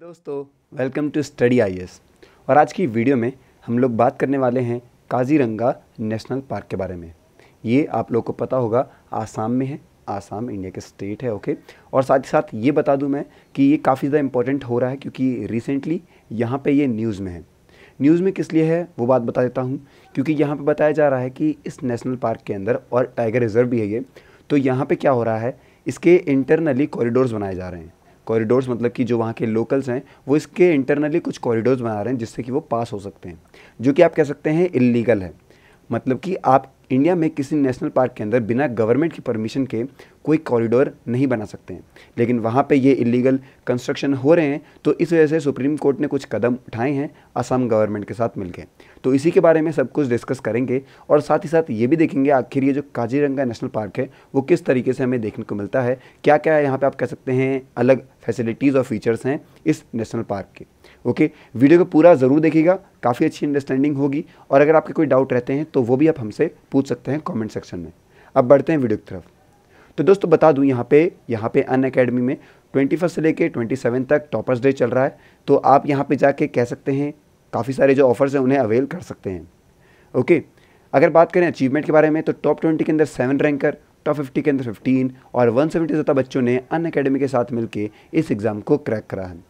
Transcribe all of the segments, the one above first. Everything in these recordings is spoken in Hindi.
दोस्तों वेलकम टू स्टडी आई और आज की वीडियो में हम लोग बात करने वाले हैं काजीरंगा नेशनल पार्क के बारे में ये आप लोग को पता होगा आसाम में है आसाम इंडिया के स्टेट है ओके और साथ ही साथ ये बता दूं मैं कि ये काफ़ी ज़्यादा इंपॉर्टेंट हो रहा है क्योंकि रिसेंटली यहाँ पे ये न्यूज़ में है न्यूज़ में किस लिए है वो बात बता देता हूँ क्योंकि यहाँ पे बताया जा रहा है कि इस नेशनल पार्क के अंदर और टाइगर रिजर्व भी है ये तो यहाँ पर क्या हो रहा है इसके इंटरनली कॉरिडोर्स बनाए जा रहे हैं कॉरिडोर्स मतलब कि जो वहाँ के लोकल्स हैं वो इसके इंटरनली कुछ कॉरिडोर्स बना रहे हैं जिससे कि वो पास हो सकते हैं जो कि आप कह सकते हैं इलीगल है मतलब कि आप इंडिया में किसी नेशनल पार्क के अंदर बिना गवर्नमेंट की परमिशन के कोई कॉरिडोर नहीं बना सकते हैं लेकिन वहाँ पे ये इलीगल कंस्ट्रक्शन हो रहे हैं तो इस वजह से सुप्रीम कोर्ट ने कुछ कदम उठाए हैं असम गवर्नमेंट के साथ मिलकर तो इसी के बारे में सब कुछ डिस्कस करेंगे और साथ ही साथ ये भी देखेंगे आखिर ये जो काजीरंगा नेशनल पार्क है वो किस तरीके से हमें देखने को मिलता है क्या क्या यहाँ पर आप कह सकते हैं अलग फैसिलिटीज़ और फीचर्स हैं इस नेशनल पार्क के ओके वीडियो को पूरा ज़रूर देखिएगा काफ़ी अच्छी अंडरस्टैंडिंग होगी और अगर आपके कोई डाउट रहते हैं तो वो भी आप हमसे पूछ सकते हैं कॉमेंट सेक्शन में अब बढ़ते हैं वीडियो की तरफ तो दोस्तों बता दूं यहाँ पे यहाँ पे अन अकेडमी में ट्वेंटी फर्स्ट से लेके ट्वेंटी सेवन तक टॉपर्स डे चल रहा है तो आप यहाँ पे जाके कह सकते हैं काफ़ी सारे जो ऑफर्स हैं उन्हें अवेल कर सकते हैं ओके अगर बात करें अचीवमेंट के बारे में तो टॉप ट्वेंटी के अंदर सेवन रैंकर टॉप फिफ्टी के अंदर फिफ्टीन और वन सेवेंटी ज़्यादा बच्चों ने अन अकेडमी के साथ मिलकर इस एग्ज़ाम को क्रैक करा है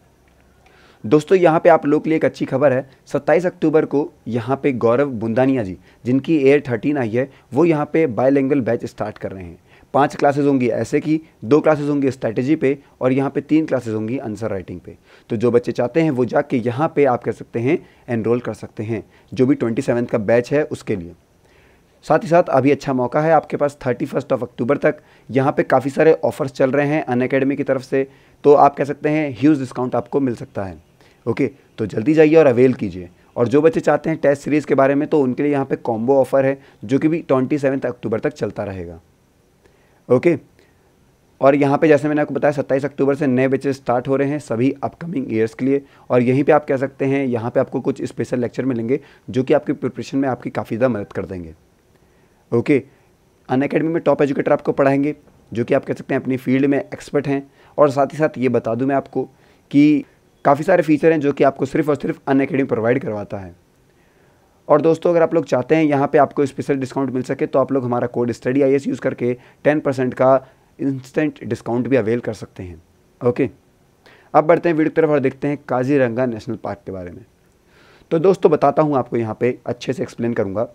दोस्तों यहाँ पे आप लोग के लिए एक अच्छी खबर है 27 अक्टूबर को यहाँ पे गौरव बुंदानिया जी जिनकी एयर थर्टीन आई है वो यहाँ पे बायलैंगल बैच स्टार्ट कर रहे हैं पांच क्लासेस होंगी ऐसे की दो क्लासेस होंगी स्ट्रैटेजी पे और यहाँ पे तीन क्लासेस होंगी आंसर राइटिंग पे तो जो बच्चे चाहते हैं वो जाके यहाँ पे आप कर सकते हैं एनरोल कर सकते हैं जो भी ट्वेंटी सेवन्थ का बैच है उसके लिए साथ ही साथ अभी अच्छा मौका है आपके पास थर्टी फर्स्ट ऑफ अक्टूबर तक यहाँ पर काफ़ी सारे ऑफर्स चल रहे हैं अन अकेडमी की तरफ से तो आप कह सकते हैं ह्यूज डिस्काउंट आपको मिल सकता है ओके तो जल्दी जाइए और अवेल कीजिए और जो बच्चे चाहते हैं टेस्ट सीरीज़ के बारे में तो उनके लिए यहाँ पे कॉम्बो ऑफर है जो कि भी ट्वेंटी अक्टूबर तक चलता रहेगा ओके और यहाँ पे जैसे मैंने आपको बताया सत्ताईस अक्टूबर से नए बेचे स्टार्ट हो रहे हैं सभी अपकमिंग ईयर्स के लिए और यहीं पे आप कह सकते हैं यहाँ पे आपको कुछ स्पेशल लेक्चर मिलेंगे जो कि आपकी प्रिपरेशन में आपकी काफ़ी ज़्यादा मदद कर देंगे ओके अन अकेडमी में टॉप एजुकेटर आपको पढ़ाएंगे जो कि आप कह सकते हैं अपनी फील्ड में एक्सपर्ट हैं और साथ ही साथ ये बता दूँ मैं आपको कि काफ़ी सारे फीचर हैं जो कि आपको सिर्फ और सिर्फ अन प्रोवाइड करवाता है और दोस्तों अगर आप लोग चाहते हैं यहाँ पे आपको स्पेशल डिस्काउंट मिल सके तो आप लोग हमारा कोड स्टडी आई यूज़ करके टेन परसेंट का इंस्टेंट डिस्काउंट भी अवेल कर सकते हैं ओके अब बढ़ते हैं वीडियो की तरफ और देखते हैं काजीरंगा नेशनल पार्क के बारे में तो दोस्तों बताता हूँ आपको यहाँ पर अच्छे से एक्सप्लेन करूँगा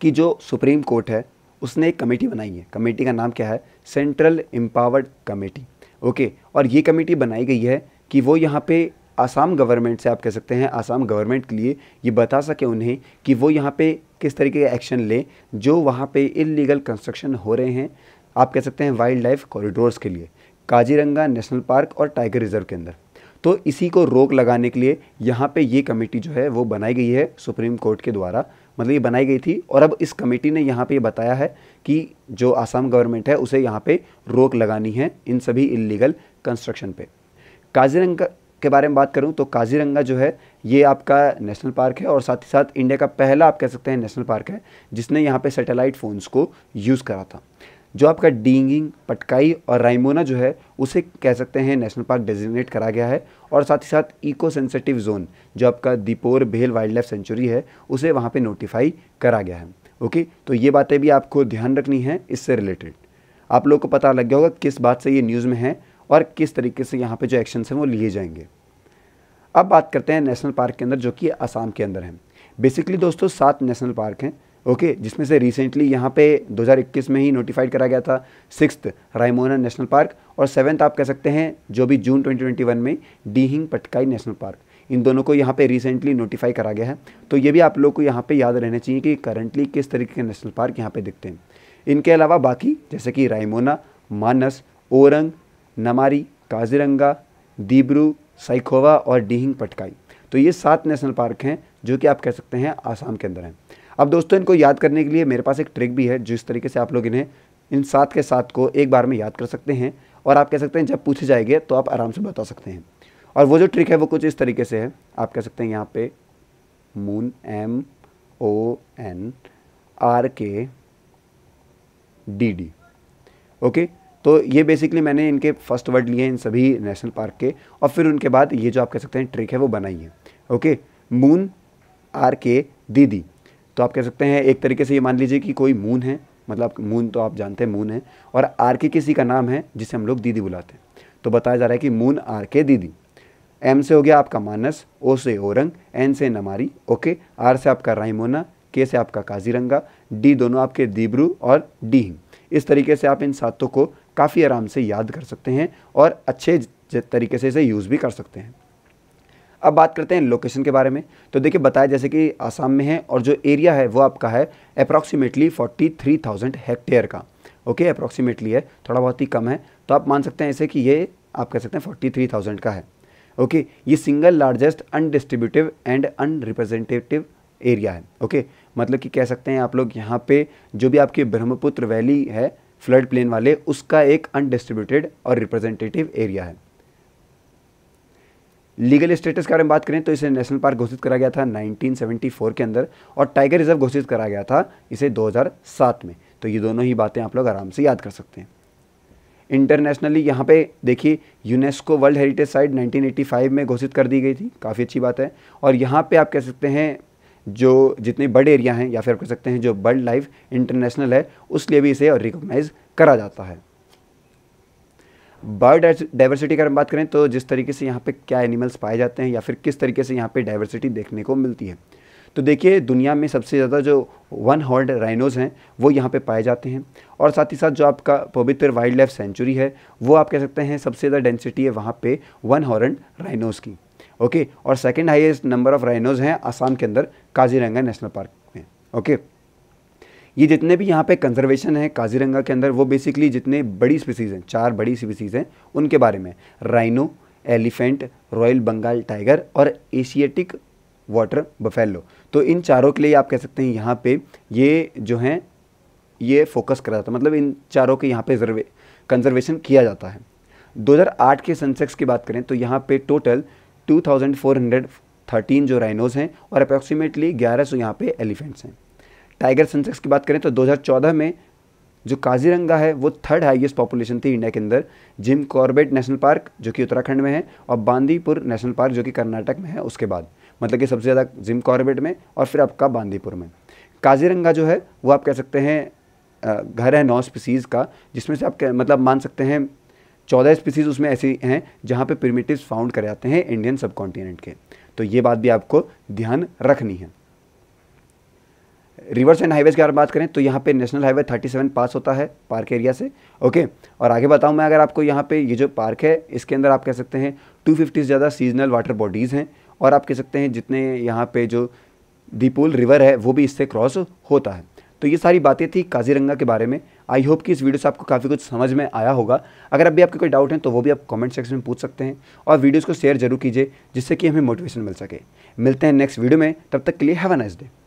कि जो सुप्रीम कोर्ट है उसने एक कमेटी बनाई है कमेटी का नाम क्या है सेंट्रल एम्पावर्ड कमेटी ओके और ये कमेटी बनाई गई है कि वो यहाँ पे आसाम गवर्नमेंट से आप कह सकते हैं आसाम गवर्नमेंट के लिए ये बता सके उन्हें कि वो यहाँ पे किस तरीके का एक्शन लें जो वहाँ पे इलीगल कंस्ट्रक्शन हो रहे हैं आप कह सकते हैं वाइल्ड लाइफ कॉरिडोर्स के लिए काजीरंगा नेशनल पार्क और टाइगर रिजर्व के अंदर तो इसी को रोक लगाने के लिए यहाँ पे ये कमेटी जो है वो बनाई गई है सुप्रीम कोर्ट के द्वारा मतलब ये बनाई गई थी और अब इस कमेटी ने यहाँ पे ये बताया है कि जो आसाम गवर्नमेंट है उसे यहाँ पे रोक लगानी है इन सभी इलीगल कंस्ट्रक्शन पे काजीरंगा के बारे में बात करूँ तो काजीरंगा जो है ये आपका नेशनल पार्क है और साथ ही साथ इंडिया का पहला आप कह सकते हैं नेशनल पार्क है जिसने यहाँ पे सैटेलाइट फ़ोन्स को यूज़ करा था जो आपका डींगिंग पटकाई और राइमोना जो है उसे कह सकते हैं नेशनल पार्क डेजिग्नेट करा गया है और साथ ही साथ इको सेंसिटिव जोन जो आपका दीपोर भेल वाइल्ड लाइफ सेंचुरी है उसे वहाँ पे नोटिफाई करा गया है ओके तो ये बातें भी आपको ध्यान रखनी है इससे रिलेटेड आप लोग को पता लग गया होगा किस बात से ये न्यूज़ में है और किस तरीके से यहाँ पे जो एक्शंस हैं वो लिए जाएंगे अब बात करते हैं नेशनल पार्क के अंदर जो कि आसाम के अंदर हैं बेसिकली दोस्तों सात नेशनल पार्क हैं ओके जिसमें से रिसेंटली यहाँ पे 2021 में ही नोटिफाइड करा गया था सिक्स्थ रायमोना नेशनल पार्क और सेवन्थ आप कह सकते हैं जो भी जून 2021 में डीहिंग पटकाई नेशनल पार्क इन दोनों को यहाँ पे रिसेंटली नोटिफाई करा गया है तो ये भी आप लोग को यहाँ पे याद रहना चाहिए कि करंटली किस तरीके के नेशनल पार्क यहाँ पर दिखते हैं इनके अलावा बाकी जैसे कि रायमोना मानस ओरंग नमारी काजीरंगा दीब्रू साइकोवा और डिहिंग पटकाई तो ये सात नेशनल पार्क हैं जो कि आप कह सकते हैं आसाम के अंदर हैं अब दोस्तों इनको याद करने के लिए मेरे पास एक ट्रिक भी है जिस तरीके से आप लोग इन्हें इन सात के साथ को एक बार में याद कर सकते हैं और आप कह सकते हैं जब पूछे जाएंगे तो आप आराम से बता सकते हैं और वो जो ट्रिक है वो कुछ इस तरीके से है आप कह सकते हैं यहाँ पे मून M O N R K D D okay तो ये बेसिकली मैंने इनके फर्स्ट वर्ड लिए इन सभी नेशनल पार्क के और फिर उनके बाद ये जो आप कह सकते हैं ट्रिक है वो बनाई है ओके मून आर के दीदी तो आप कह सकते हैं एक तरीके से ये मान लीजिए कि कोई मून है मतलब मून तो आप जानते हैं मून है और आर के किसी का नाम है जिसे हम लोग दीदी बुलाते हैं तो बताया जा रहा है कि मून आर के दीदी एम से हो गया आपका मानस ओ से ओरंग एन से नमारी ओके आर से आपका रायमोना के से आपका काजीरंगा डी दोनों आपके दीब्रू और डी इस तरीके से आप इन सातों को काफ़ी आराम से याद कर सकते हैं और अच्छे तरीके से इसे यूज़ भी कर सकते हैं अब बात करते हैं लोकेशन के बारे में तो देखिए बताया जैसे कि आसाम में है और जो एरिया है वो आपका है approximately forty three thousand hectare का ओके अप्रॉक्सीमेटली है थोड़ा बहुत ही कम है तो आप मान सकते हैं ऐसे कि ये आप कह सकते हैं फोर्टी थ्री थाउजेंड का है ओके ये single largest undistributive and unrepresentative area है ओके मतलब कि कह सकते हैं आप लोग यहाँ पर जो भी आपकी ब्रह्मपुत्र वैली है फ्लड प्लेन वाले उसका एक अनडिस्ट्रीब्यूटेड और रिप्रेजेंटेटिव एरिया है लीगल स्टेटस के बारे में बात करें तो इसे नेशनल पार्क घोषित करा गया था 1974 के अंदर और टाइगर रिजर्व घोषित करा गया था इसे 2007 में तो ये दोनों ही बातें आप लोग आराम से याद कर सकते हैं इंटरनेशनली यहाँ पे देखिए यूनेस्को वर्ल्ड हेरिटेज साइट 1985 में घोषित कर दी गई थी काफ़ी अच्छी बात है और यहाँ पे आप कह सकते हैं जो जितने बर्ड एरिया हैं या फिर आप कह सकते हैं जो बर्ड लाइफ इंटरनेशनल है उस लिए भी इसे रिकोगनाइज करा जाता है बर्ड डाइवर्सिटी की अगर हम बात करें तो जिस तरीके से यहाँ पे क्या एनिमल्स पाए जाते हैं या फिर किस तरीके से यहाँ पे डाइवर्सिटी देखने को मिलती है तो देखिए दुनिया में सबसे ज़्यादा जो वन हॉर्ड राइनोज हैं वो यहाँ पे पाए जाते हैं और साथ ही साथ जो आपका पवित्र वाइल्ड लाइफ सेंचुरी है वो आप कह सकते हैं सबसे ज़्यादा डेंसिटी है वहाँ पे वन हॉर्न राइनोज की ओके और second highest number of rhinos हैं आसाम के अंदर काजीरंगा नेशनल पार्क में ओके ये जितने भी यहाँ पे कंजर्वेशन है काजीरंगा के अंदर वो बेसिकली जितने बड़ी स्पीसीज़ हैं चार बड़ी स्पीसीज़ हैं उनके बारे में rhino elephant royal Bengal tiger और एशियाटिक वाटर बफेलो तो इन चारों के लिए आप कह सकते हैं यहाँ पे ये जो हैं ये फोकस करा जाता है मतलब इन चारों के यहाँ पे कंजर्वेशन किया जाता है 2008 के सेंसेक्स की बात करें तो यहाँ पे टोटल 2,413 जो राइनोज हैं और अप्रॉक्सीमेटली 1100 सौ यहाँ पर एलिफेंट्स हैं टाइगर सनसेक्स की बात करें तो 2014 में जो काजीरंगा है वो थर्ड हाईएस्ट पॉपुलेशन थी इंडिया के अंदर जिम कॉर्बेट नेशनल पार्क जो कि उत्तराखंड में है और बांदीपुर नेशनल पार्क जो कि कर्नाटक में है उसके बाद मतलब कि सबसे ज़्यादा जिम कॉर्बेट में और फिर आपका बांदीपुर में काजीरंगा जो है वो आप कह सकते हैं घर है नौ स्पीसीज़ का जिसमें से आप मतलब मान सकते हैं चौदह स्पीसीज उसमें ऐसी हैं जहाँ पे प्रिमेटिव फाउंड करे जाते हैं इंडियन सब कॉन्टिनेंट के तो ये बात भी आपको ध्यान रखनी है रिवर्स एंड हाईवेज की अगर बात करें तो यहाँ पे नेशनल हाईवे 37 पास होता है पार्क एरिया से ओके और आगे बताऊँ मैं अगर आपको यहाँ पे ये यह जो पार्क है इसके अंदर आप कह सकते हैं 250 से ज़्यादा सीजनल वाटर बॉडीज़ हैं और आप कह सकते हैं जितने यहाँ पे जो दीपुल रिवर है वो भी इससे क्रॉस होता है तो ये सारी बातें थी काजीरंगा के बारे में आई होप कि इस वीडियो से आपको काफ़ी कुछ समझ में आया होगा अगर अभी आपके कोई डाउट हैं तो वो भी आप कमेंट सेक्शन में पूछ सकते हैं और वीडियोज़ को शेयर जरूर कीजिए जिससे कि हमें मोटिवेशन मिल सके मिलते हैं नेक्स्ट वीडियो में तब तक के लिए हैव अ नाइस डे